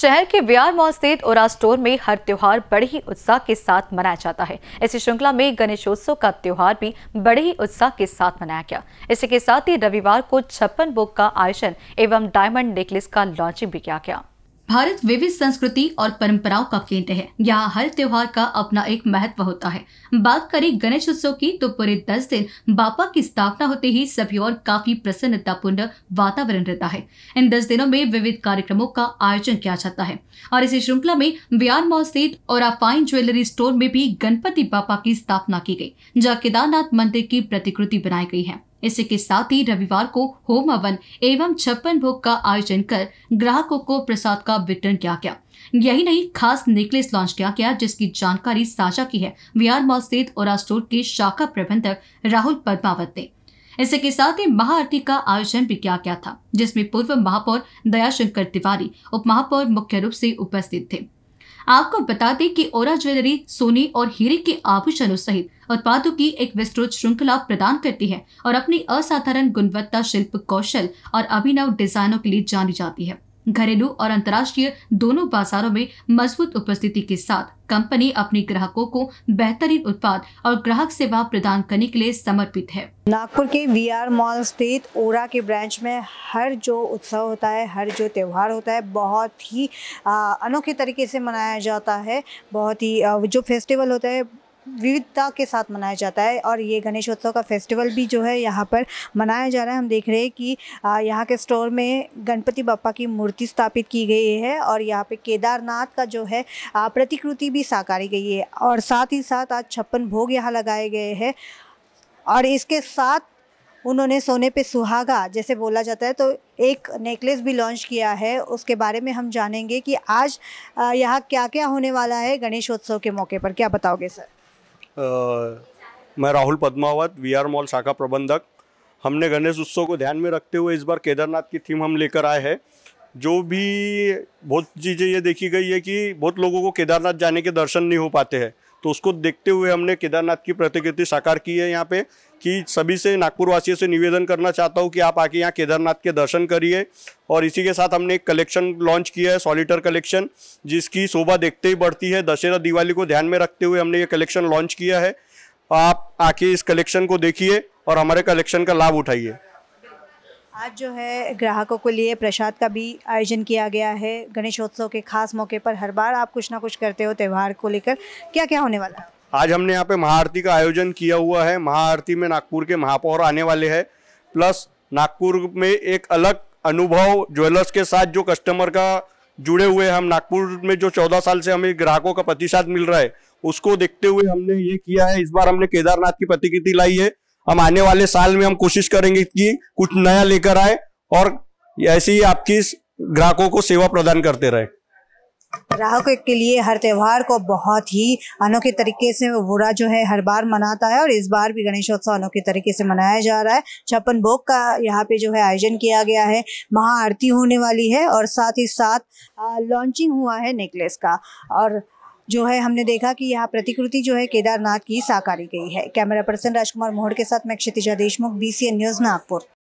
शहर के व्यार मॉल स्थित ओरा स्टोर में हर त्योहार बड़े ही उत्साह के साथ मनाया जाता है इसी श्रृंखला में गणेशोत्सव का त्योहार भी बड़े ही उत्साह के साथ मनाया गया इसी के साथ ही रविवार को छप्पन बुक का आयोजन एवं डायमंड नेकलेस का लॉन्चिंग भी किया गया भारत विविध संस्कृति और परंपराओं का केंद्र है यहाँ हर त्योहार का अपना एक महत्व होता है बात करें गणेश उत्सव की तो पूरे दस दिन बापा की स्थापना होते ही सभी और काफी प्रसन्नतापूर्ण वातावरण रहता है इन दस दिनों में विविध कार्यक्रमों का आयोजन किया जाता है और इसी श्रृंखला में बिहार मॉल स्थित और अफाइन ज्वेलरी स्टोर में भी गणपति बापा की स्थापना की गई जहाँ केदारनाथ मंदिर की प्रतिकृति बनाई गई है इसी के साथ ही रविवार को होम हवन एवं छप्पन भोग का आयोजन कर ग्राहकों को प्रसाद का वितरण किया गया यही नहीं खास नेकलेस लॉन्च किया गया जिसकी जानकारी साझा की है वीआर मॉल स्थित ओरा स्टोर के शाखा प्रबंधक राहुल पद्मावत ने इसी के साथ ही महाआरती का आयोजन भी किया गया था जिसमें पूर्व महापौर दयाशंकर तिवारी उप महापौर मुख्य रूप से उपस्थित थे आपको बता दें कि ओरा ज्वेलरी सोने और हीरे के आभूषणों सहित उत्पादों की एक विस्तृत श्रृंखला प्रदान करती है और अपनी असाधारण गुणवत्ता शिल्प कौशल और अभिनव डिजाइनों के लिए जानी जाती है घरेलू और अंतर्राष्ट्रीय दोनों बाजारों में मजबूत उपस्थिति के साथ कंपनी अपने ग्राहकों को बेहतरीन उत्पाद और ग्राहक सेवा प्रदान करने के लिए समर्पित है नागपुर के वी आर मॉल स्थित ओरा के ब्रांच में हर जो उत्सव होता है हर जो त्यौहार होता है बहुत ही अनोखे तरीके से मनाया जाता है बहुत ही जो फेस्टिवल होता है विविधता के साथ मनाया जाता है और ये गणेश उत्सव का फेस्टिवल भी जो है यहाँ पर मनाया जा रहा है हम देख रहे हैं कि यहाँ के स्टोर में गणपति बापा की मूर्ति स्थापित की गई है और यहाँ पे केदारनाथ का जो है प्रतिकृति भी साकारी गई है और साथ ही साथ आज छप्पन भोग यहाँ लगाए गए हैं और इसके साथ उन्होंने सोने पे सुहागा जैसे बोला जाता है तो एक नेकलेस भी लॉन्च किया है उसके बारे में हम जानेंगे कि आज यहाँ क्या क्या होने वाला है गणेशोत्सव के मौके पर क्या बताओगे सर मैं Rahul Padmavat V R mall शाखा प्रबंधक हमने गणेश उत्सव को ध्यान में रखते हुए इस बार केदारनाथ की थीम हम लेकर आए हैं जो भी बहुत चीज़ें ये देखी गई है कि बहुत लोगों को केदारनाथ जाने के दर्शन नहीं हो पाते हैं तो उसको देखते हुए हमने केदारनाथ की प्रतिकृति साकार की है यहाँ पे कि सभी से नागपुर वासियों से निवेदन करना चाहता हूँ कि आप आके यहाँ केदारनाथ के दर्शन करिए और इसी के साथ हमने एक कलेक्शन लॉन्च किया है सॉलिटर कलेक्शन जिसकी शोभा देखते ही बढ़ती है दशहरा दिवाली को ध्यान में रखते हुए हमने ये कलेक्शन लॉन्च किया है आप आके इस कलेक्शन को देखिए और हमारे कलेक्शन का लाभ उठाइए आज जो है ग्राहकों के लिए प्रसाद का भी आयोजन किया गया है गणेशोत्सव के खास मौके पर हर बार आप कुछ ना कुछ करते हो त्यौहार को लेकर क्या क्या होने वाला है आज हमने यहाँ पे महाआरती का आयोजन किया हुआ है महाआरती में नागपुर के महापौर आने वाले हैं प्लस नागपुर में एक अलग अनुभव ज्वेलर्स के साथ जो कस्टमर का जुड़े हुए हम नागपुर में जो चौदह साल से हमें ग्राहकों का प्रतिशत मिल रहा है उसको देखते हुए हमने ये किया है इस बार हमने केदारनाथ की प्रतिकृति लाई है हम आने वाले साल में हम कोशिश करेंगे कि कुछ नया लेकर आए और ऐसे ही आपकी ग्राहकों को सेवा प्रदान करते रहे ग्राहकों के लिए हर त्यौहार को बहुत ही अनोखे तरीके से बुरा जो है हर बार मनाता है और इस बार भी गणेशोत्सव अनोखे तरीके से मनाया जा रहा है छप्पन भोग का यहाँ पे जो है आयोजन किया गया है महाआरती होने वाली है और साथ ही साथ लॉन्चिंग हुआ है नेकलेस का और जो है हमने देखा कि यह प्रतिकृति जो है केदारनाथ की साकारी गई है कैमरा पर्सन राजकुमार मोहड़ के साथ मैं क्षितिजा देशमुख बी न्यूज़ नागपुर